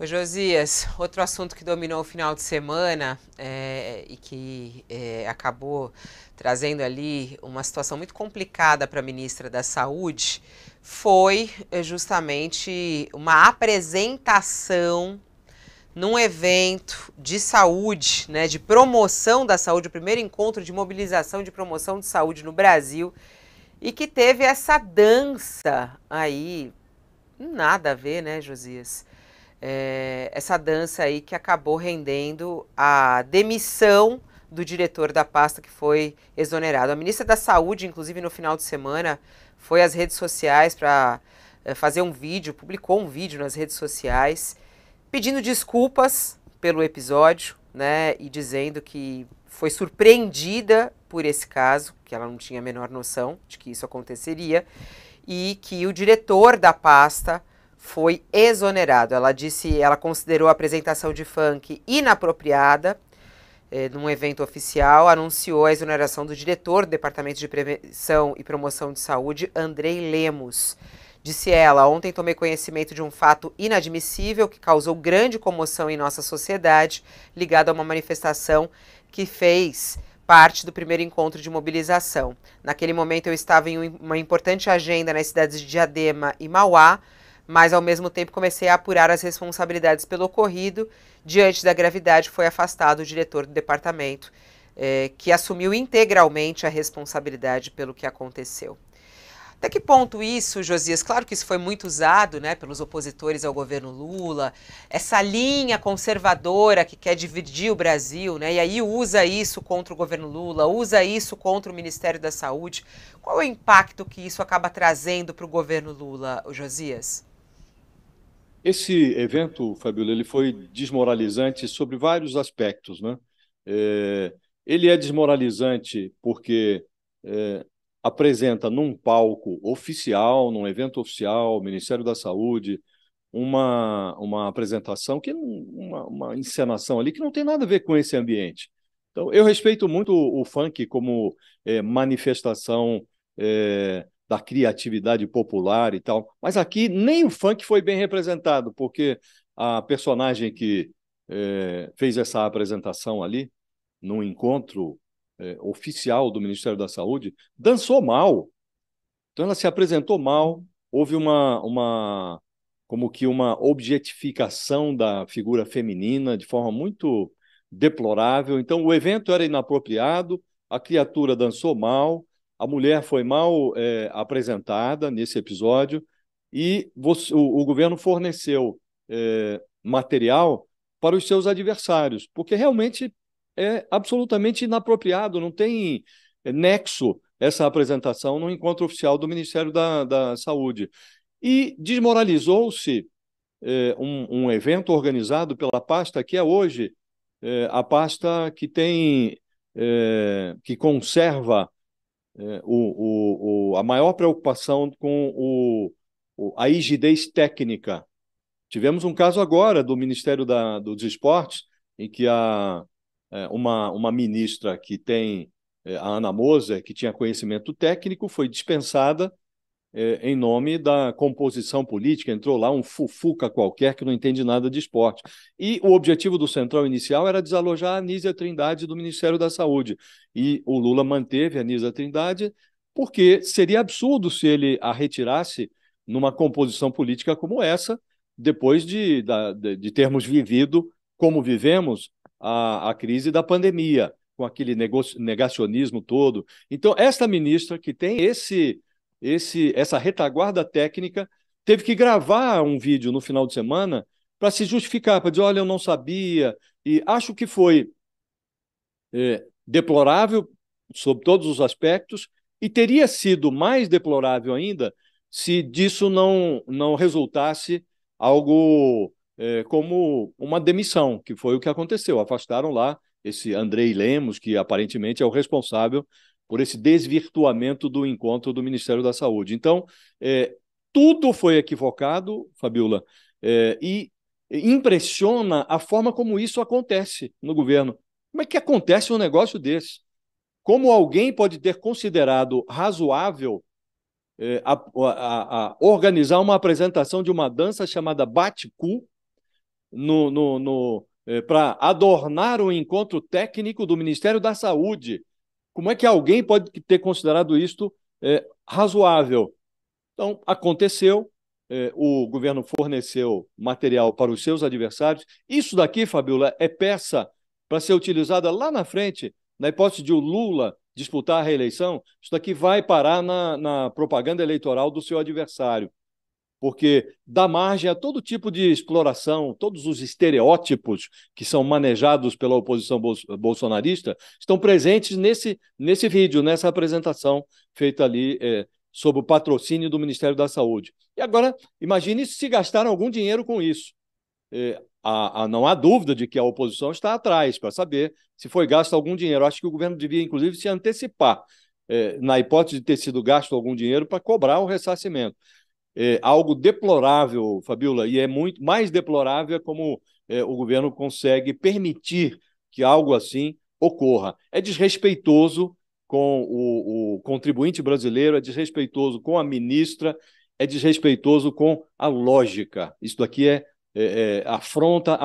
Ô Josias, outro assunto que dominou o final de semana é, e que é, acabou trazendo ali uma situação muito complicada para a ministra da Saúde foi é, justamente uma apresentação num evento de saúde, né, de promoção da saúde, o primeiro encontro de mobilização de promoção de saúde no Brasil e que teve essa dança aí, nada a ver, né, Josias? é, essa dança aí que acabou rendendo a demissão do diretor da pasta que foi exonerado. A ministra da Saúde, inclusive, no final de semana, foi às redes sociais para é, fazer um vídeo, publicou um vídeo nas redes sociais pedindo desculpas pelo episódio, né, e dizendo que foi surpreendida por esse caso, que ela não tinha a menor noção de que isso aconteceria, e que o diretor da pasta foi exonerado. Ela disse, ela considerou a apresentação de funk inapropriada eh, num evento oficial, anunciou a exoneração do diretor do Departamento de Prevenção e Promoção de Saúde, Andrei Lemos. Disse ela: Ontem tomei conhecimento de um fato inadmissível que causou grande comoção em nossa sociedade, ligado a uma manifestação que fez parte do primeiro encontro de mobilização. Naquele momento eu estava em uma importante agenda nas cidades de Diadema e Mauá, mas ao mesmo tempo comecei a apurar as responsabilidades pelo ocorrido. Diante da gravidade, foi afastado o diretor do departamento, eh, que assumiu integralmente a responsabilidade pelo que aconteceu. Até que ponto isso, Josias? Claro que isso foi muito usado né, pelos opositores ao governo Lula, essa linha conservadora que quer dividir o Brasil, né, e aí usa isso contra o governo Lula, usa isso contra o Ministério da Saúde. Qual é o impacto que isso acaba trazendo para o governo Lula, Josias? Esse evento, Fabíola, ele foi desmoralizante sobre vários aspectos. Né? É, ele é desmoralizante porque é, apresenta num palco oficial, num evento oficial, Ministério da Saúde, uma, uma apresentação, que uma, uma encenação ali que não tem nada a ver com esse ambiente. Então, eu respeito muito o, o funk como é, manifestação é, da criatividade popular e tal. Mas aqui nem o funk foi bem representado, porque a personagem que é, fez essa apresentação ali, num encontro é, oficial do Ministério da Saúde, dançou mal. Então ela se apresentou mal, houve uma, uma como que uma objetificação da figura feminina de forma muito deplorável. Então o evento era inapropriado, a criatura dançou mal, a mulher foi mal é, apresentada nesse episódio e você, o, o, governo forneceu é, material para os seus adversários, porque realmente é absolutamente inapropriado, não tem nexo essa apresentação no encontro oficial do Ministério da, da Saúde. E desmoralizou-se é, um, um, evento organizado pela pasta que é hoje é, a pasta que tem é, que conserva é, o, o, o, a maior preocupação com o, o, a rigidez técnica. Tivemos um caso agora do Ministério da, dos Esportes, em que a, é, uma, uma ministra que tem, é, a Ana Moser, que tinha conhecimento técnico, foi dispensada é, em nome da composição política, entrou lá um fufuca qualquer que não entende nada de esporte. E o objetivo do central inicial era desalojar a Anísia Trindade do Ministério da Saúde. E o Lula manteve a Anísia Trindade, porque seria absurdo se ele a retirasse numa composição política como essa, depois de, da, de termos vivido, como vivemos, a, a crise da pandemia, com aquele negacionismo todo. Então, esta ministra que tem esse esse, essa retaguarda técnica teve que gravar um vídeo no final de semana para se justificar, para dizer, olha, eu não sabia, e acho que foi é, deplorável sob todos os aspectos, e teria sido mais deplorável ainda se disso não, não resultasse algo é, como uma demissão, que foi o que aconteceu. Afastaram lá esse Andrei Lemos, que aparentemente é o responsável por esse desvirtuamento do encontro do Ministério da Saúde. Então, é, tudo foi equivocado, Fabiola, é, e impressiona a forma como isso acontece no governo. Como é que acontece um negócio desse? Como alguém pode ter considerado razoável é, a, a, a organizar uma apresentação de uma dança chamada Baticu no, no, no é, para adornar o encontro técnico do Ministério da Saúde? Como é que alguém pode ter considerado isto é, razoável? Então, aconteceu, é, o governo forneceu material para os seus adversários. Isso daqui, Fabiola, é peça para ser utilizada lá na frente, na hipótese de o Lula disputar a reeleição. Isso daqui vai parar na, na propaganda eleitoral do seu adversário porque dá margem a todo tipo de exploração, todos os estereótipos que são manejados pela oposição bolsonarista estão presentes nesse, nesse vídeo, nessa apresentação feita ali é, sob o patrocínio do Ministério da Saúde. E agora, imagine se gastaram algum dinheiro com isso. É, a, a, não há dúvida de que a oposição está atrás para saber se foi gasto algum dinheiro. Acho que o governo devia, inclusive, se antecipar, é, na hipótese de ter sido gasto algum dinheiro, para cobrar o ressarcimento é, algo deplorável, Fabiola, e é muito mais deplorável é como é, o governo consegue permitir que algo assim ocorra. É desrespeitoso com o, o contribuinte brasileiro, é desrespeitoso com a ministra, é desrespeitoso com a lógica. Isso aqui é, é, é afronta a